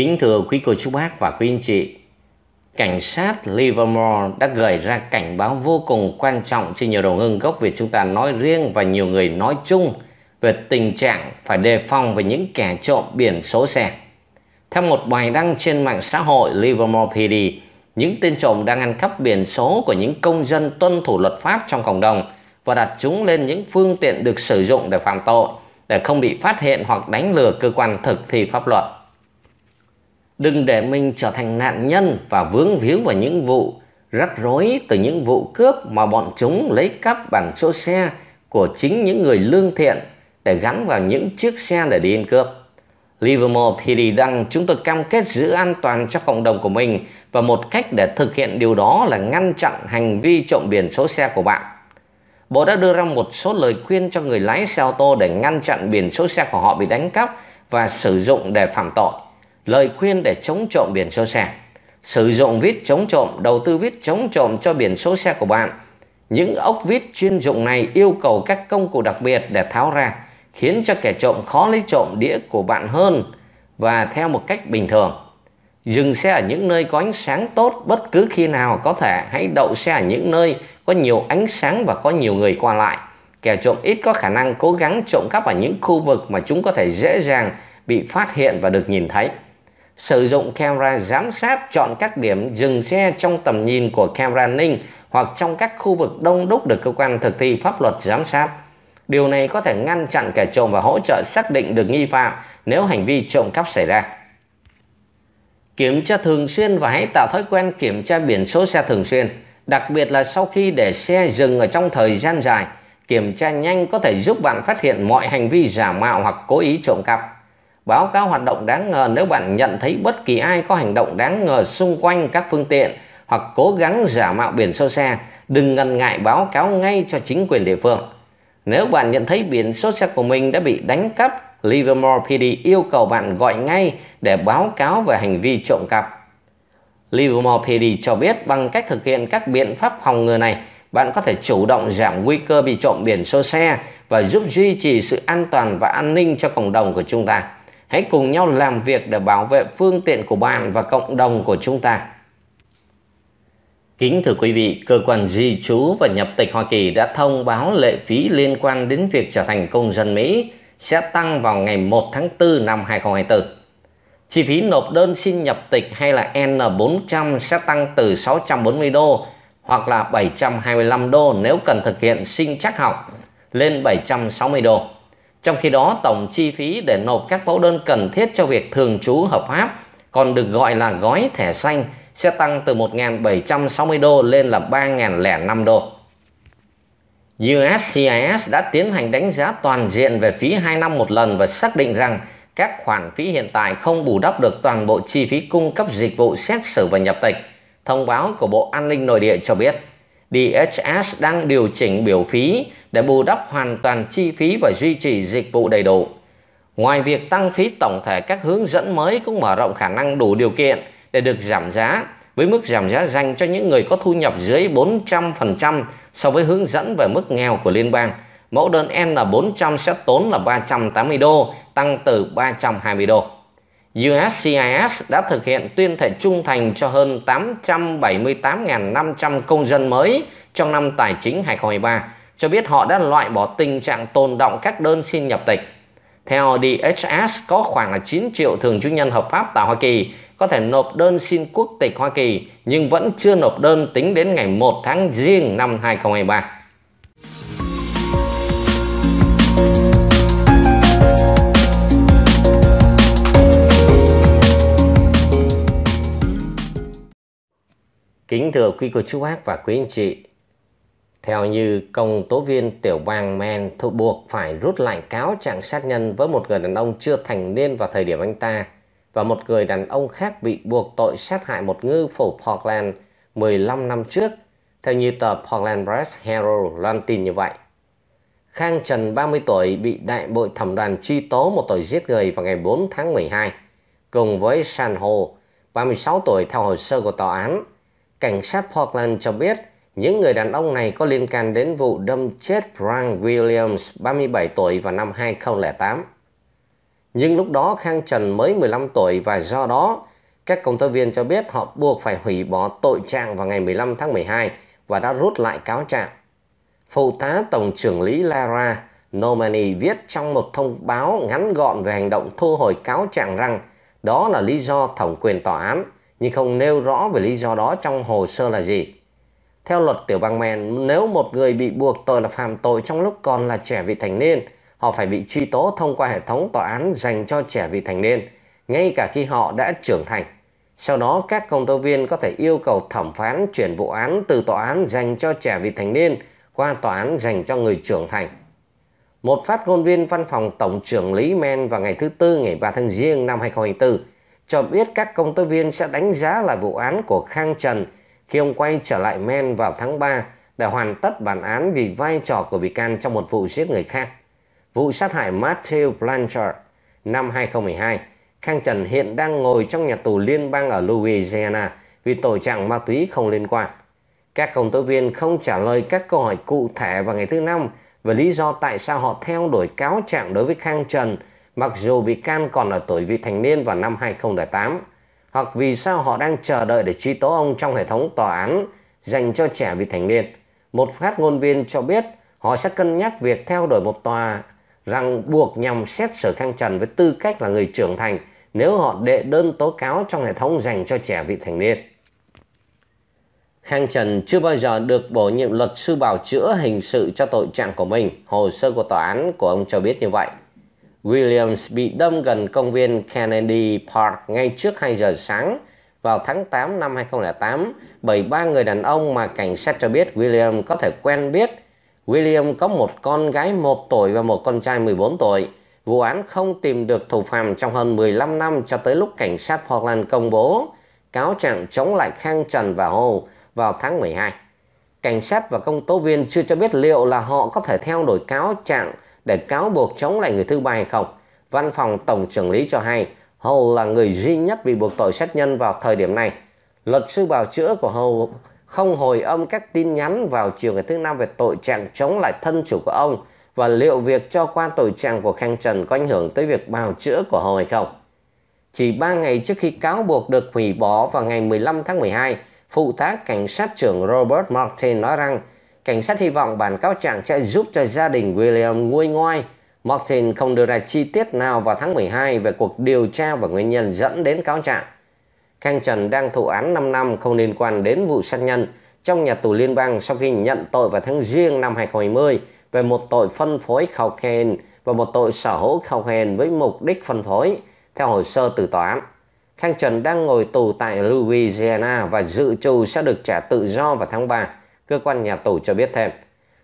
Kính thưa quý cô chú bác và quý anh chị, cảnh sát Livermore đã gửi ra cảnh báo vô cùng quan trọng cho nhiều đồng hương gốc Việt chúng ta nói riêng và nhiều người nói chung về tình trạng phải đề phòng về những kẻ trộm biển số xe. Theo một bài đăng trên mạng xã hội Livermore PD, những tên trộm đang ăn cắp biển số của những công dân tuân thủ luật pháp trong cộng đồng và đặt chúng lên những phương tiện được sử dụng để phạm tội để không bị phát hiện hoặc đánh lừa cơ quan thực thi pháp luật đừng để mình trở thành nạn nhân và vướng víu vào những vụ rắc rối từ những vụ cướp mà bọn chúng lấy cắp bằng số xe của chính những người lương thiện để gắn vào những chiếc xe để đi ăn cướp. Livermore PD đăng chúng tôi cam kết giữ an toàn cho cộng đồng của mình và một cách để thực hiện điều đó là ngăn chặn hành vi trộm biển số xe của bạn. Bộ đã đưa ra một số lời khuyên cho người lái xe ô tô để ngăn chặn biển số xe của họ bị đánh cắp và sử dụng để phạm tội lời khuyên để chống trộm biển số xe sử dụng vít chống trộm đầu tư vít chống trộm cho biển số xe của bạn những ốc vít chuyên dụng này yêu cầu các công cụ đặc biệt để tháo ra khiến cho kẻ trộm khó lấy trộm đĩa của bạn hơn và theo một cách bình thường dừng xe ở những nơi có ánh sáng tốt bất cứ khi nào có thể hãy đậu xe ở những nơi có nhiều ánh sáng và có nhiều người qua lại kẻ trộm ít có khả năng cố gắng trộm cắp ở những khu vực mà chúng có thể dễ dàng bị phát hiện và được nhìn thấy sử dụng camera giám sát chọn các điểm dừng xe trong tầm nhìn của camera ninh hoặc trong các khu vực đông đúc được cơ quan thực thi pháp luật giám sát. Điều này có thể ngăn chặn kẻ trộm và hỗ trợ xác định được nghi phạm nếu hành vi trộm cắp xảy ra. Kiểm tra thường xuyên và hãy tạo thói quen kiểm tra biển số xe thường xuyên, đặc biệt là sau khi để xe dừng ở trong thời gian dài. Kiểm tra nhanh có thể giúp bạn phát hiện mọi hành vi giả mạo hoặc cố ý trộm cắp. Báo cáo hoạt động đáng ngờ nếu bạn nhận thấy bất kỳ ai có hành động đáng ngờ xung quanh các phương tiện hoặc cố gắng giả mạo biển số xe, đừng ngần ngại báo cáo ngay cho chính quyền địa phương. Nếu bạn nhận thấy biển số xe của mình đã bị đánh cắp, Livermore PD yêu cầu bạn gọi ngay để báo cáo về hành vi trộm cắp. Livermore PD cho biết bằng cách thực hiện các biện pháp phòng ngừa này, bạn có thể chủ động giảm nguy cơ bị trộm biển số xe và giúp duy trì sự an toàn và an ninh cho cộng đồng của chúng ta. Hãy cùng nhau làm việc để bảo vệ phương tiện của bạn và cộng đồng của chúng ta. Kính thưa quý vị, cơ quan di trú và nhập tịch Hoa Kỳ đã thông báo lệ phí liên quan đến việc trở thành công dân Mỹ sẽ tăng vào ngày 1 tháng 4 năm 2024. Chi phí nộp đơn xin nhập tịch hay là N400 sẽ tăng từ 640 đô hoặc là 725 đô nếu cần thực hiện sinh chắc học lên 760 đô. Trong khi đó, tổng chi phí để nộp các mẫu đơn cần thiết cho việc thường trú hợp pháp, còn được gọi là gói thẻ xanh, sẽ tăng từ 1.760 đô lên là 3.005 đô. USCIS đã tiến hành đánh giá toàn diện về phí 2 năm một lần và xác định rằng các khoản phí hiện tại không bù đắp được toàn bộ chi phí cung cấp dịch vụ xét xử và nhập tịch. Thông báo của Bộ An ninh Nội địa cho biết. DHS đang điều chỉnh biểu phí để bù đắp hoàn toàn chi phí và duy trì dịch vụ đầy đủ. Ngoài việc tăng phí tổng thể, các hướng dẫn mới cũng mở rộng khả năng đủ điều kiện để được giảm giá với mức giảm giá dành cho những người có thu nhập dưới 400% so với hướng dẫn về mức nghèo của liên bang. Mẫu đơn N400 sẽ tốn là 380 đô, tăng từ 320 đô. USCIS đã thực hiện tuyên thệ trung thành cho hơn 878.500 công dân mới trong năm tài chính 2023, cho biết họ đã loại bỏ tình trạng tồn động các đơn xin nhập tịch. Theo DHS, có khoảng 9 triệu thường trú nhân hợp pháp tại Hoa Kỳ có thể nộp đơn xin quốc tịch Hoa Kỳ nhưng vẫn chưa nộp đơn tính đến ngày 1 tháng riêng năm 2023. Kính thưa quý cô chú bác và quý anh chị, theo như công tố viên tiểu bang Men thuộc buộc phải rút lại cáo trạng sát nhân với một người đàn ông chưa thành niên vào thời điểm anh ta và một người đàn ông khác bị buộc tội sát hại một ngư phủ Portland 15 năm trước, theo như tờ Portland Press Herald loan tin như vậy. Khang Trần 30 tuổi bị đại bội thẩm đoàn truy tố một tội giết người vào ngày 4 tháng 12, cùng với San Ho 36 tuổi theo hồ sơ của tòa án Cảnh sát Portland cho biết những người đàn ông này có liên can đến vụ đâm chết Frank Williams, 37 tuổi vào năm 2008. Nhưng lúc đó Khang Trần mới 15 tuổi và do đó, các công tố viên cho biết họ buộc phải hủy bỏ tội trạng vào ngày 15 tháng 12 và đã rút lại cáo trạng. Phụ tá Tổng trưởng lý Lara Nomani viết trong một thông báo ngắn gọn về hành động thu hồi cáo trạng rằng đó là lý do thẩm quyền tòa án nhưng không nêu rõ về lý do đó trong hồ sơ là gì. Theo luật tiểu bang Maine, nếu một người bị buộc tội là phạm tội trong lúc còn là trẻ vị thành niên, họ phải bị truy tố thông qua hệ thống tòa án dành cho trẻ vị thành niên, ngay cả khi họ đã trưởng thành. Sau đó, các công tố viên có thể yêu cầu thẩm phán chuyển vụ án từ tòa án dành cho trẻ vị thành niên qua tòa án dành cho người trưởng thành. Một phát ngôn viên văn phòng Tổng trưởng Lý Men vào ngày thứ Tư ngày 3 tháng Giêng năm 2024 cho biết các công tố viên sẽ đánh giá lại vụ án của Khang Trần khi ông quay trở lại Men vào tháng 3 để hoàn tất bản án vì vai trò của bị can trong một vụ giết người khác. Vụ sát hại Matthew Blanchard năm 2012, Khang Trần hiện đang ngồi trong nhà tù liên bang ở Louisiana vì tội trạng ma túy không liên quan. Các công tố viên không trả lời các câu hỏi cụ thể vào ngày thứ năm về lý do tại sao họ theo đuổi cáo trạng đối với Khang Trần mặc dù bị can còn ở tuổi vị thành niên vào năm 2008, hoặc vì sao họ đang chờ đợi để truy tố ông trong hệ thống tòa án dành cho trẻ vị thành niên. Một phát ngôn viên cho biết họ sẽ cân nhắc việc theo đuổi một tòa rằng buộc nhằm xét xử Khang Trần với tư cách là người trưởng thành nếu họ đệ đơn tố cáo trong hệ thống dành cho trẻ vị thành niên. Khang Trần chưa bao giờ được bổ nhiệm luật sư bào chữa hình sự cho tội trạng của mình, hồ sơ của tòa án của ông cho biết như vậy. Williams bị đâm gần công viên Kennedy Park ngay trước 2 giờ sáng vào tháng 8 năm 2008 bởi ba người đàn ông mà cảnh sát cho biết William có thể quen biết. William có một con gái 1 tuổi và một con trai 14 tuổi. Vụ án không tìm được thủ phạm trong hơn 15 năm cho tới lúc cảnh sát Portland công bố cáo trạng chống lại Khang Trần và Hồ vào tháng 12. Cảnh sát và công tố viên chưa cho biết liệu là họ có thể theo đuổi cáo trạng để cáo buộc chống lại người thứ ba hay không. Văn phòng Tổng trưởng lý cho hay Hầu là người duy nhất bị buộc tội sát nhân vào thời điểm này. Luật sư bào chữa của Hầu không hồi âm các tin nhắn vào chiều ngày thứ năm về tội trạng chống lại thân chủ của ông và liệu việc cho qua tội trạng của Khang Trần có ảnh hưởng tới việc bào chữa của Hầu hay không. Chỉ 3 ngày trước khi cáo buộc được hủy bỏ vào ngày 15 tháng 12, phụ tá cảnh sát trưởng Robert Martin nói rằng Cảnh sát hy vọng bản cáo trạng sẽ giúp cho gia đình William nguôi ngoai. Martin không đưa ra chi tiết nào vào tháng 12 về cuộc điều tra và nguyên nhân dẫn đến cáo trạng. Khang Trần đang thụ án 5 năm không liên quan đến vụ sát nhân trong nhà tù liên bang sau khi nhận tội vào tháng riêng năm 2020 về một tội phân phối khảo khen và một tội sở hữu khảo khen với mục đích phân phối, theo hồ sơ từ tòa án. Khang Trần đang ngồi tù tại Louisiana và dự trù sẽ được trả tự do vào tháng 3 cơ quan nhà tù cho biết thêm.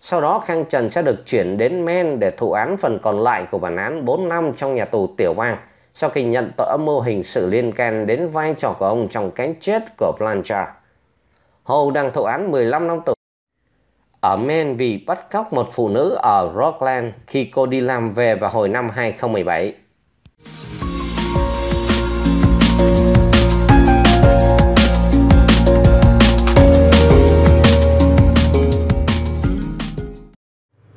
Sau đó Khang Trần sẽ được chuyển đến Men để thụ án phần còn lại của bản án 4 năm trong nhà tù Tiểu Bang sau khi nhận tội âm mưu hình sự liên can đến vai trò của ông trong cái chết của Blanchard. Hồ đang thụ án 15 năm tù ở Men vì bắt cóc một phụ nữ ở Rockland khi cô đi làm về vào hồi năm 2017.